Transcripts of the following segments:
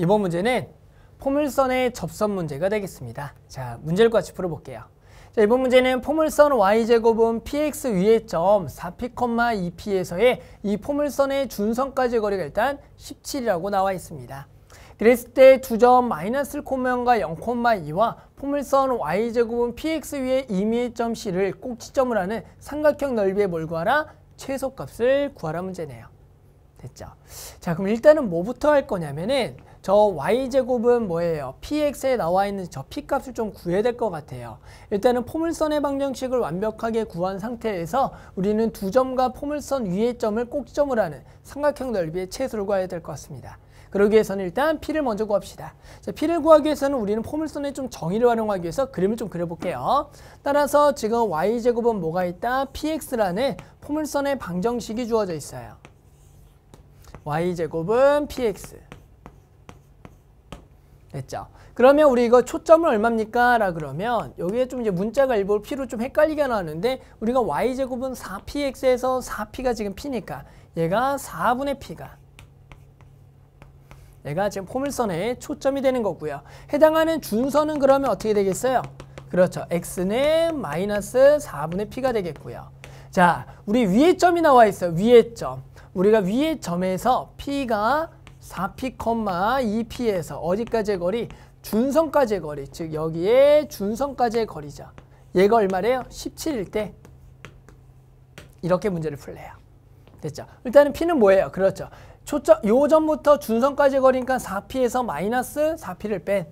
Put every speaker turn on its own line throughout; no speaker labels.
이번 문제는 포물선의 접선 문제가 되겠습니다. 자, 문제를 같이 풀어볼게요. 자, 이번 문제는 포물선 y제곱은 px 위의 점 4p, 2p에서의 이 포물선의 준선까지의 거리가 일단 17이라고 나와 있습니다. 그랬을 때 두 점 마이너스 1과 0,2와 포물선 y제곱은 px 위의 임미의점 c를 꼭지점을 하는 삼각형 넓이에 뭘 구하라? 최소값을 구하라 문제네요. 됐죠? 자 그럼 일단은 뭐부터 할 거냐면은 저 y제곱은 뭐예요? px에 나와 있는 저 p값을 좀 구해야 될 것 같아요. 일단은 포물선의 방정식을 완벽하게 구한 상태에서 우리는 두 점과 포물선 위의 점을 꼭지점을 하는 삼각형 넓이의 최소를 구해야 될 것 같습니다. 그러기 위해서는 일단 p를 먼저 구합시다. 자, p를 구하기 위해서는 우리는 포물선의 좀 정의를 활용하기 위해서 그림을 좀 그려볼게요. 따라서 지금 y제곱은 뭐가 있다? px라는 포물선의 방정식이 주어져 있어요. y제곱은 px. 됐죠. 그러면 우리 이거 초점은 얼마입니까? 라 그러면 여기에 좀 이제 문자가 일부 러 p로 좀 헷갈리게 나왔는데 우리가 y제곱은 4px에서 4p가 지금 p니까 얘가 4분의 p가 얘가 지금 포물선에 초점이 되는 거고요. 해당하는 준선은 그러면 어떻게 되겠어요? 그렇죠. x는 마이너스 4분의 p가 되겠고요. 자, 우리 위에 점이 나와 있어요. 위에 점. 우리가 위에 점에서 p가 4p, 2p에서 어디까지의 거리? 준선까지의 거리. 즉 여기에 준선까지의 거리죠. 얘가 얼마래요? 17일 때 이렇게 문제를 풀래요. 됐죠? 일단은 p는 뭐예요? 그렇죠. 초점 요점부터 준선까지 의 거리니까 4p에서 마이너스 4p를 뺀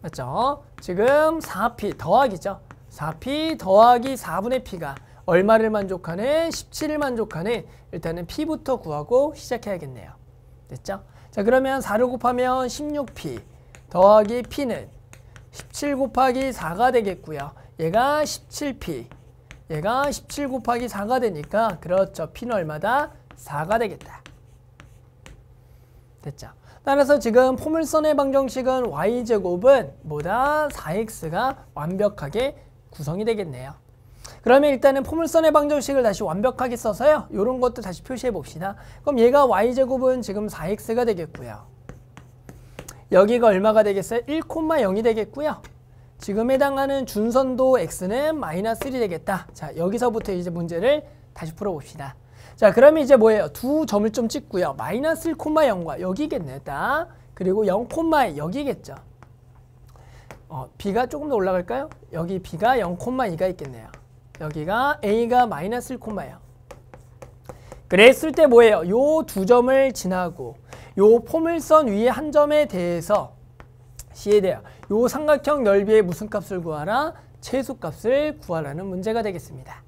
맞죠? 지금 4p 더하기죠. 4p 더하기 4분의 p가 얼마를 만족하네? 17을 만족하네? 일단은 P부터 구하고 시작해야겠네요. 됐죠? 자 그러면 4를 곱하면 16P 더하기 P는 17 곱하기 4가 되겠고요. 얘가 17P 얘가 17 곱하기 4가 되니까 그렇죠. P는 얼마다? 4가 되겠다. 됐죠? 따라서 지금 포물선의 방정식은 y제곱은 뭐다? 4x가 완벽하게 구성이 되겠네요. 그러면 일단은 포물선의 방정식을 다시 완벽하게 써서요. 이런 것도 다시 표시해 봅시다. 그럼 얘가 y제곱은 지금 4x가 되겠고요. 여기가 얼마가 되겠어요? 1,0이 되겠고요. 지금 해당하는 준선도 x는 마이너스 1이 되겠다. 자 여기서부터 이제 문제를 다시 풀어봅시다. 자 그러면 이제 뭐예요? 두 점을 좀 찍고요. 마이너스 1, 0과 여기겠네. 딱. 그리고 0, 여기겠죠. 어, b가 조금 더 올라갈까요? 여기 b가 0, 2가 있겠네요. 여기가 a가 마이너스 1콤마요 그랬을 때 뭐예요? 요 두 점을 지나고 요 포물선 위에 한 점에 대해서 c에 대하여 요 삼각형 넓이의 무슨 값을 구하라? 최소값을 구하라는 문제가 되겠습니다.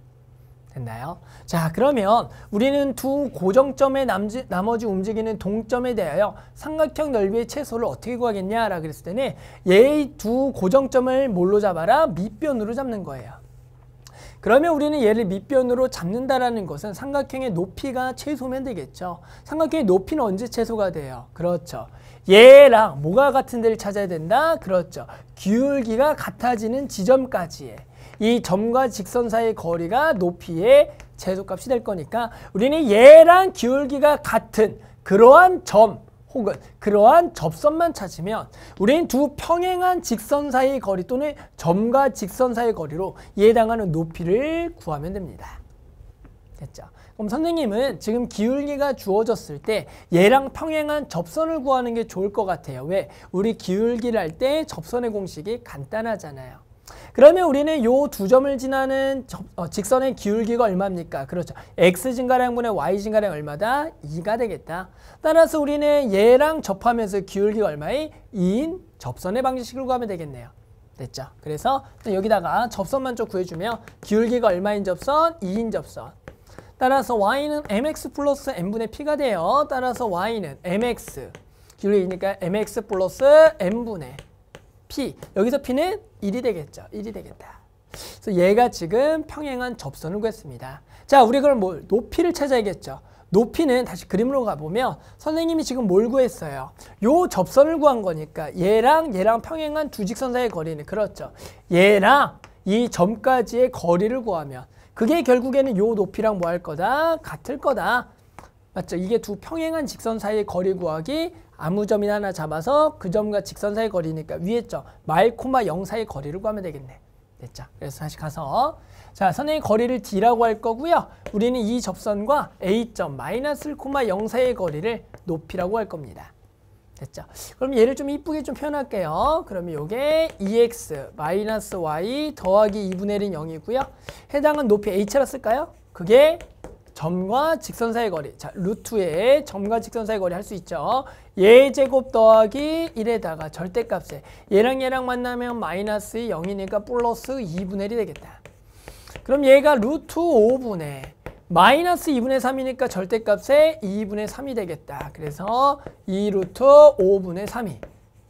됐나요? 자 그러면 우리는 두 고정점의 남지, 나머지 움직이는 동점에 대하여 삼각형 넓이의 최소를 어떻게 구하겠냐라 그랬을 때는 얘의 두 고정점을 뭘로 잡아라? 밑변으로 잡는 거예요. 그러면 우리는 얘를 밑변으로 잡는다라는 것은 삼각형의 높이가 최소면 되겠죠. 삼각형의 높이는 언제 최소가 돼요? 그렇죠. 얘랑 뭐가 같은 데를 찾아야 된다? 그렇죠. 기울기가 같아지는 지점까지의 이 점과 직선 사이의 거리가 높이의 최소값이 될 거니까 우리는 얘랑 기울기가 같은 그러한 점 혹은 그러한 접선만 찾으면 우리는 두 평행한 직선 사이의 거리 또는 점과 직선 사이의 거리로 해당하는 높이를 구하면 됩니다. 됐죠? 그럼 선생님은 지금 기울기가 주어졌을 때 얘랑 평행한 접선을 구하는 게 좋을 것 같아요. 왜? 우리 기울기를 할 때 접선의 공식이 간단하잖아요. 그러면 우리는 요 두 점을 지나는 어, 직선의 기울기가 얼마입니까? 그렇죠. x 증가량분의 y 증가량 얼마다? 2가 되겠다. 따라서 우리는 얘랑 접하면서 기울기가 얼마의 2인 접선의 방정식을 구하면 되겠네요. 됐죠? 그래서 여기다가 접선만 좀 구해주면 기울기가 얼마인 접선? 2인 접선. 따라서 y는 mx 플러스 n분의 p가 돼요. 따라서 y는 mx 기울기니까 mx 플러스 n분의 P. 여기서 P는 1이 되겠죠. 1이 되겠다. 그래서 얘가 지금 평행한 접선을 구했습니다. 자, 우리 그럼 뭘 뭐 높이를 찾아야겠죠. 높이는 다시 그림으로 가보면 선생님이 지금 뭘 구했어요? 요 접선을 구한 거니까 얘랑 얘랑 평행한 두 직선 사이의 거리는 그렇죠. 얘랑 이 점까지의 거리를 구하면 그게 결국에는 요 높이랑 뭐 할 거다? 같을 거다. 맞죠? 이게 두 평행한 직선 사이의 거리 구하기 아무 점이나 하나 잡아서 그 점과 직선 사이 의 거리니까 위에 점 말, 코마, 영 사이 의 거리를 구하면 되겠네. 됐죠? 그래서 다시 가서 자, 선생님 거리를 d라고 할 거고요. 우리는 이 접선과 a점 마이너스 코마 0 사이의 거리를 높이라고 할 겁니다. 됐죠? 그럼 얘를 좀 이쁘게 좀 표현할게요. 그러면 이게 ex 마이너스 y 더하기 2분의 1은 0이고요. 해당은 높이 h라 쓸까요? 그게 점과 직선 사이 거리. 자, 루트의 점과 직선 사이 거리 할 수 있죠. 예 제곱 더하기 1에다가 절대값에 얘랑 얘랑 만나면 마이너스 0이니까 플러스 2분의 1이 되겠다. 그럼 얘가 루트 5분의 마이너스 2분의 3이니까 절대값에 2분의 3이 되겠다. 그래서 2루트 5분의 3이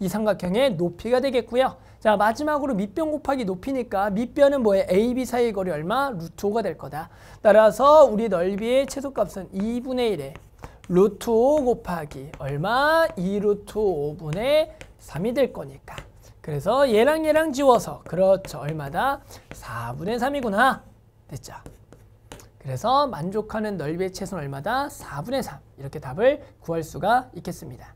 이 삼각형의 높이가 되겠고요. 자 마지막으로 밑변 곱하기 높이니까 밑변은 뭐에 AB 사이 거리 얼마? 루트 5가 될 거다. 따라서 우리 넓이의 최소값은 2분의 1에 루트 5 곱하기 얼마? 2루트 5분의 3이 될 거니까. 그래서 얘랑 얘랑 지워서 그렇죠. 얼마다? 4분의 3이구나. 됐죠. 그래서 만족하는 넓이의 최소는 얼마다? 4분의 3 이렇게 답을 구할 수가 있겠습니다.